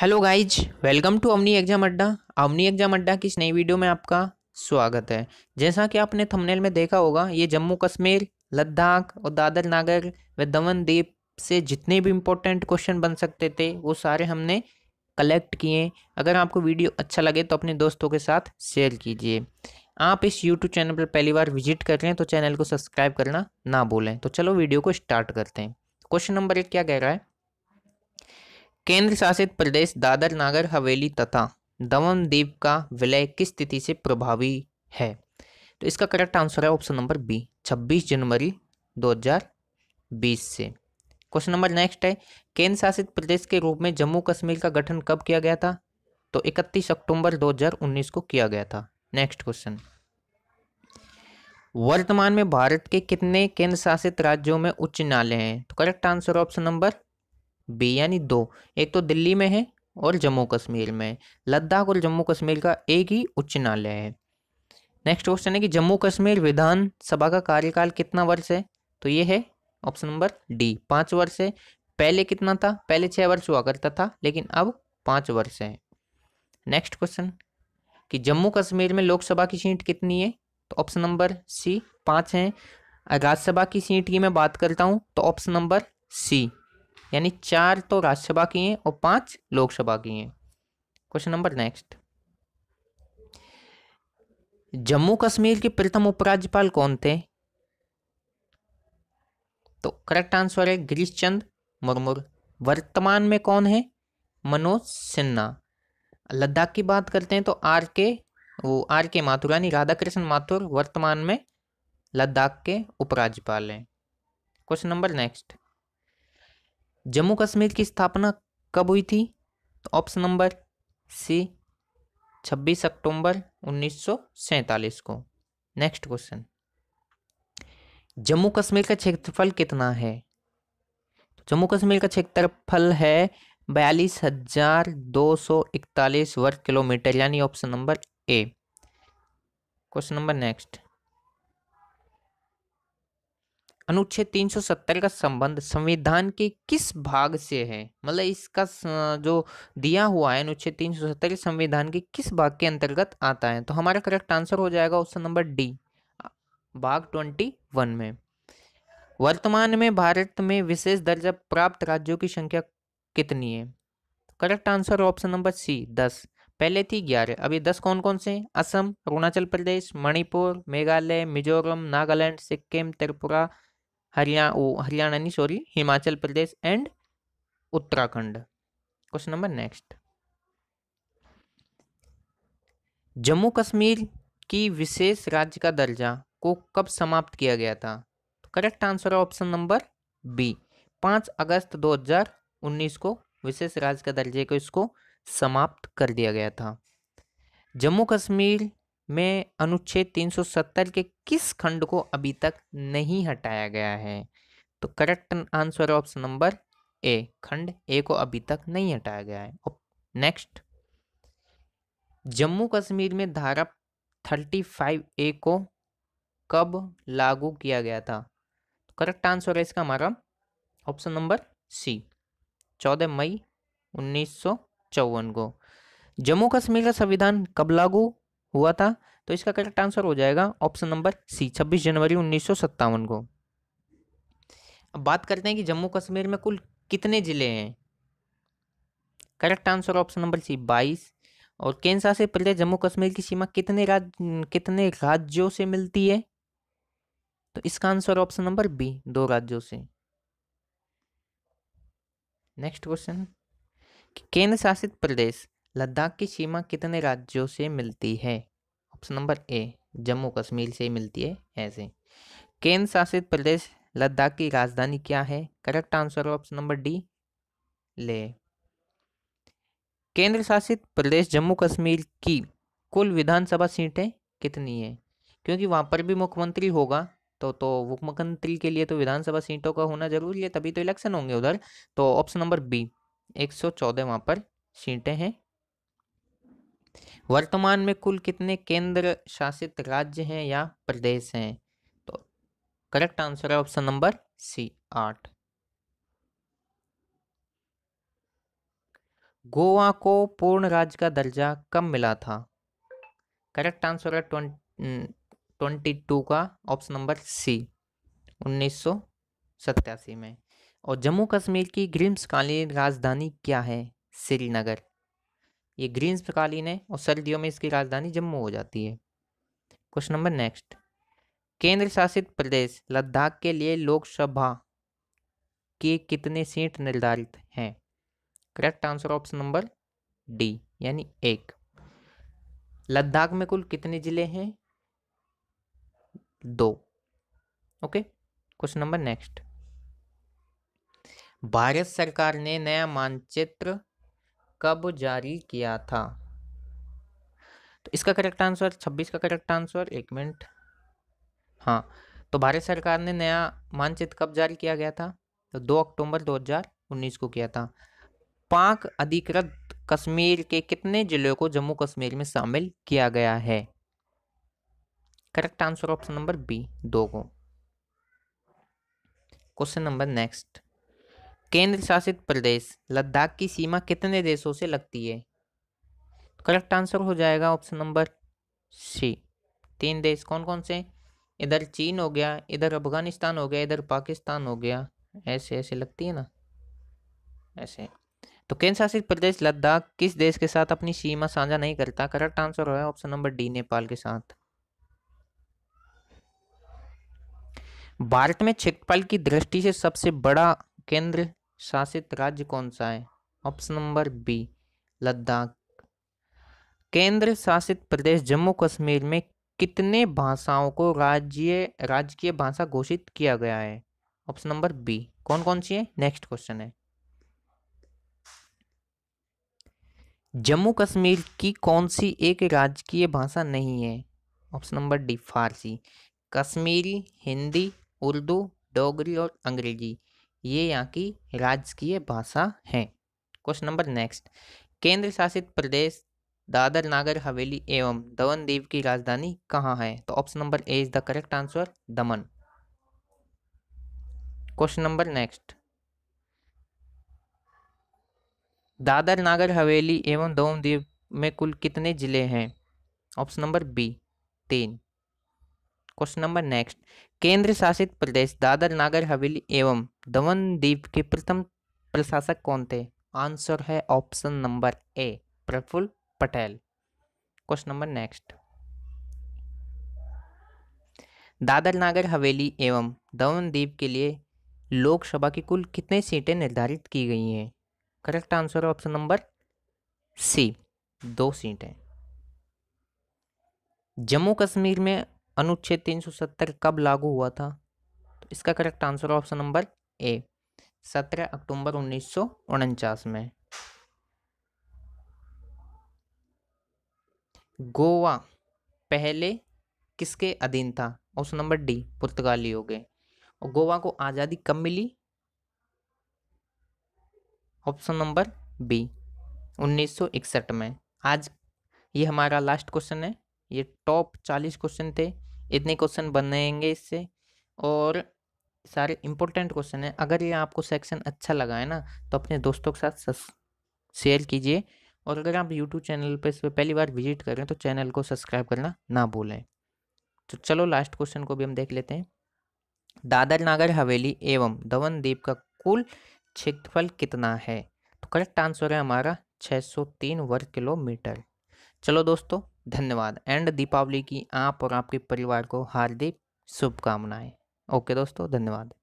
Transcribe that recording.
hello guys welcome to Amni exam Adda Amni exam अड्डा की इस नई वीडियो में आपका स्वागत है जैसा कि आपने थंबनेल में देखा होगा ये जम्मू कश्मीर लद्दाख और दादर नागर व दमन द्वीप से जितने भी इम्पोर्टेंट क्वेश्चन बन सकते थे वो सारे हमने कलेक्ट किए अगर आपको वीडियो अच्छा लगे तो अपने दोस्तों के साथ शेयर कीजिए आप इस यूट्यूब चैनल पर पहली बार विजिट कर रहे हैं तो चैनल को सब्सक्राइब करना ना भूलें तो चलो वीडियो को स्टार्ट करते हैं क्वेश्चन नंबर एक क्या कह रहा है केंद्र शासित प्रदेश दादर नागर हवेली तथा दमन द्वीप का विलय किस तिथि से प्रभावी है तो इसका करेक्ट आंसर है ऑप्शन नंबर बी 26 जनवरी 2020 से क्वेश्चन नंबर नेक्स्ट है केंद्र शासित प्रदेश के रूप में जम्मू कश्मीर का गठन कब किया गया था तो 31 अक्टूबर 2019 को किया गया था नेक्स्ट क्वेश्चन वर्तमान में भारत के कितने केंद्र शासित राज्यों में उच्च न्यायालय हैं तो correct answer option number B यानी दो एक तो दिल्ली में है और जम्मू कश्मीर में है लद्दाख और जम्मू कश्मीर का एक ही उच्च न्यायालय है नेक्स्ट क्वेश्चन है कि जम्मू कश्मीर विधानसभा का कार्यकाल कितना वर्ष है तो ये है ऑप्शन नंबर डी पाँच वर्ष है पहले कितना था पहले छः वर्ष हुआ करता था लेकिन अब पाँच वर्ष है नेक्स्ट क्वेश्चन कि जम्मू कश्मीर में लोकसभा की सीट कितनी है तो ऑप्शन नंबर सी पाँच है राज्यसभा की सीट की मैं बात करता हूँ तो ऑप्शन नंबर सी यानी चार तो राज्यसभा की हैं और पांच लोकसभा की हैं question number next Jammu Kashmir के प्रथम उपराज्यपाल कौन थे तो करेक्ट आंसर है गिरीश चंद मुर्मुर वर्तमान में कौन है मनोज सिन्हा लद्दाख की बात करते हैं तो आर के वो आर के माथुर यानी राधा कृष्ण माथुर वर्तमान में लद्दाख के उपराज्यपाल हैं question number next Jammu Kashmir की स्थापना कब हुई थी ऑप्शन नंबर सी 26 अक्टूबर उन्नीस को नेक्स्ट क्वेश्चन जम्मू कश्मीर का क्षेत्रफल कितना है तो जम्मू कश्मीर का क्षेत्रफल है बयालीस हजार दो सौ इकतालीस वर्ग किलोमीटर यानी option number A question number next अनुच्छेद 370 का संबंध संविधान के किस भाग से है मतलब इसका जो दिया हुआ है अनुच्छेद 370 संविधान के किस भाग के अंतर्गत आता है तो हमारा करेक्ट आंसर हो जाएगा ऑप्शन नंबर डी भाग 21 में वर्तमान में भारत में विशेष दर्जा प्राप्त राज्यों की संख्या कितनी है correct answer option number C दस पहले थी ग्यारह अभी दस कौन कौन से असम अरुणाचल प्रदेश मणिपुर मेघालय मिजोरम नागालैंड सिक्किम त्रिपुरा हरियाणा हरियाणा नहीं sorry Himachal Pradesh and Uttarakhand question number next Jammu Kashmir की विशेष राज्य का दर्जा को कब समाप्त किया गया था करेक्ट तो आंसर है ऑप्शन नंबर बी पाँच अगस्त 2019 को विशेष राज्य का दर्जे को इसको समाप्त कर दिया गया था जम्मू कश्मीर में अनुच्छेद 370 के किस खंड को अभी तक नहीं हटाया गया है तो correct answer option number A खंड ए को अभी तक नहीं हटाया गया है नेक्स्ट जम्मू कश्मीर में धारा 35 ए को कब लागू किया गया था तो करेक्ट आंसर है इसका हमारा ऑप्शन नंबर सी चौदह मई उन्नीस को जम्मू कश्मीर का संविधान कब लागू हुआ था तो इसका करेक्ट आंसर हो जाएगा ऑप्शन नंबर सी छब्बीस जनवरी उन्नीस को अब बात करते हैं कि जम्मू कश्मीर में कुल कितने ज़िले हैं correct answer option number C बाईस और केंद्र शासित प्रदेश जम्मू कश्मीर की सीमा कितने राज कितने राज्यों से मिलती है तो इसका आंसर ऑप्शन नंबर बी दो राज्यों से नेक्स्ट क्वेश्चन केंद्र शासित प्रदेश लद्दाख की सीमा कितने राज्यों से मिलती है option number A Jammu Kashmir से मिलती है ऐसे केंद्र शासित प्रदेश लद्दाख की राजधानी क्या है correct answer option number D Leh केंद्र शासित प्रदेश जम्मू कश्मीर की कुल विधानसभा सीटें कितनी है क्योंकि वहां पर भी मुख्यमंत्री होगा तो तो मुख्यमंत्री के लिए तो विधानसभा सीटों का होना जरूरी है तभी तो इलेक्शन होंगे उधर तो ऑप्शन नंबर बी एक सौ चौदह वहां पर सीटें हैं वर्तमान में कुल कितने केंद्र शासित राज्य हैं या प्रदेश हैं तो करेक्ट आंसर है ऑप्शन नंबर सी आठ गोवा को पूर्ण राज्य का दर्जा कब मिला था करेक्ट आंसर है ट्वेंटी टू का ऑप्शन नंबर सी उन्नीस सौ में और जम्मू कश्मीर की ग्रीम्सकालीन राजधानी क्या है श्रीनगर ये ग्रीन कालीन है और सर्दियों में इसकी राजधानी जम्मू हो जाती है क्वेश्चन नंबर नेक्स्ट केंद्र शासित प्रदेश लद्दाख के लिए लोकसभा के कितने सीट निर्धारित हैं correct answer option number D यानी एक लद्दाख में कुल कितने जिले हैं दो okay question number next Bharat सरकार ने नया मानचित्र कब जारी किया था तो इसका करेक्ट आंसर 26 का करेक्ट आंसर एक मिनट हाँ तो भारत सरकार ने नया मानचित्र कब जारी किया गया था तो 2 अक्टूबर 2019 को किया था पाक अधिकृत कश्मीर के कितने जिलों को जम्मू कश्मीर में शामिल किया गया है correct answer option number B दो को क्वेश्चन नंबर नेक्स्ट केंद्र शासित प्रदेश लद्दाख की सीमा कितने देशों से लगती है करेक्ट आंसर हो जाएगा ऑप्शन नंबर सी तीन देश कौन कौन से इधर चीन हो गया इधर अफगानिस्तान हो गया इधर पाकिस्तान हो गया ऐसे ऐसे लगती है ना ऐसे तो केंद्र शासित प्रदेश लद्दाख किस देश के साथ अपनी सीमा साझा नहीं करता करेक्ट आंसर है ऑप्शन नंबर डी नेपाल के साथ भारत में क्षेत्रफल की दृष्टि से सबसे बड़ा केंद्र शासित राज्य कौन सा है ऑप्शन नंबर बी लद्दाख केंद्र शासित प्रदेश जम्मू कश्मीर में कितने भाषाओं को राज्य राजकीय भाषा घोषित किया गया है ऑप्शन नंबर बी कौन कौन सी है नेक्स्ट क्वेश्चन है जम्मू कश्मीर की कौन सी एक राजकीय भाषा नहीं है option number D Farsi Kashmiri Hindi Urdu Dogri और अंग्रेजी ये यहाँ की राजकीय भाषा है क्वेश्चन नंबर नेक्स्ट केंद्र शासित प्रदेश दादर नागर हवेली एवं दवन दीव की राजधानी कहाँ है तो option number A is the correct answer Daman question number next Dadra Nagar Haveli एवं दवन दीव में कुल कितने जिले हैं ऑप्शन नंबर बी तीन क्वेश्चन नंबर नेक्स्ट केंद्र शासित प्रदेश दादर नागर हवेली एवं दमन द्वीप के प्रथम प्रशासक कौन थे आंसर है option number A Praful Patel question number next Dadra Nagar Haveli एवं दमन द्वीप के लिए लोकसभा की कुल कितने सीटें निर्धारित की गई हैं करेक्ट आंसर है ऑप्शन नंबर सी दो सीटें जम्मू कश्मीर में अनुच्छेद 370 कब लागू हुआ था तो इसका correct answer option number A 17 अक्टूबर उन्नीस में गोवा पहले किसके अधीन था ऑप्शन नंबर डी पुर्तगाली हो गए और गोवा को आज़ादी कब मिली ऑप्शन नंबर बी 1961 में आज ये हमारा लास्ट क्वेश्चन है ये टॉप 40 क्वेश्चन थे इतने क्वेश्चन बनेंगे इससे और सारे इंपॉर्टेंट क्वेश्चन हैं अगर ये आपको सेक्शन अच्छा लगा है ना तो अपने दोस्तों के साथ शेयर कीजिए और अगर आप यूट्यूब चैनल पर इस पर पहली बार विजिट कर रहे हैं तो चैनल को सब्सक्राइब करना ना भूलें तो चलो लास्ट क्वेश्चन को भी हम देख लेते हैं दादर नागर हवेली एवं दमन द्वीप का कुल क्षेत्रफल कितना है तो करेक्ट आंसर है हमारा 603 वर्ग किलोमीटर चलो दोस्तों धन्यवाद एंड दीपावली की आप और आपके परिवार को हार्दिक शुभकामनाएं ओके दोस्तों धन्यवाद